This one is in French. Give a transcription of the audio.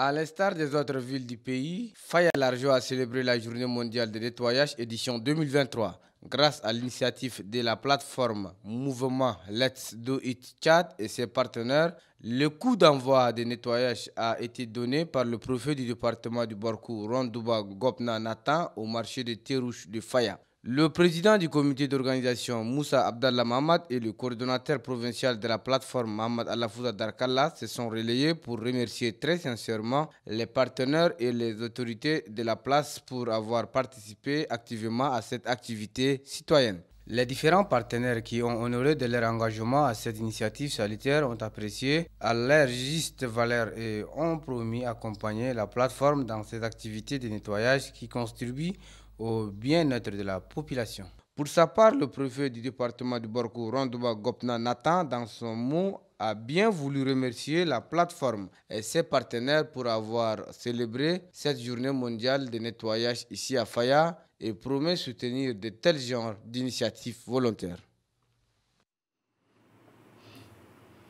À l'instar des autres villes du pays, Faya Largeau a célébré la Journée mondiale de nettoyage édition 2023 grâce à l'initiative de la plateforme Mouvement Let's Do It Chat et ses partenaires. Le coup d'envoi de nettoyage a été donné par le préfet du département du Borkou, Rondouba Gopna Nathan, au marché de Terouche de Faya. Le président du comité d'organisation Moussa Abdallah Mahmad et le coordonnateur provincial de la plateforme Mahmad Alafouza Darkalla se sont relayés pour remercier très sincèrement les partenaires et les autorités de la place pour avoir participé activement à cette activité citoyenne. Les différents partenaires qui ont honoré de leur engagement à cette initiative sanitaire ont apprécié à leur juste valeur et ont promis d'accompagner la plateforme dans ses activités de nettoyage qui contribuent au bien-être de la population. Pour sa part, le préfet du département du Borko, Rondouba Gopna Nathan, dans son mot, a bien voulu remercier la plateforme et ses partenaires pour avoir célébré cette journée mondiale de nettoyage ici à Faya et promet soutenir de tels genres d'initiatives volontaires.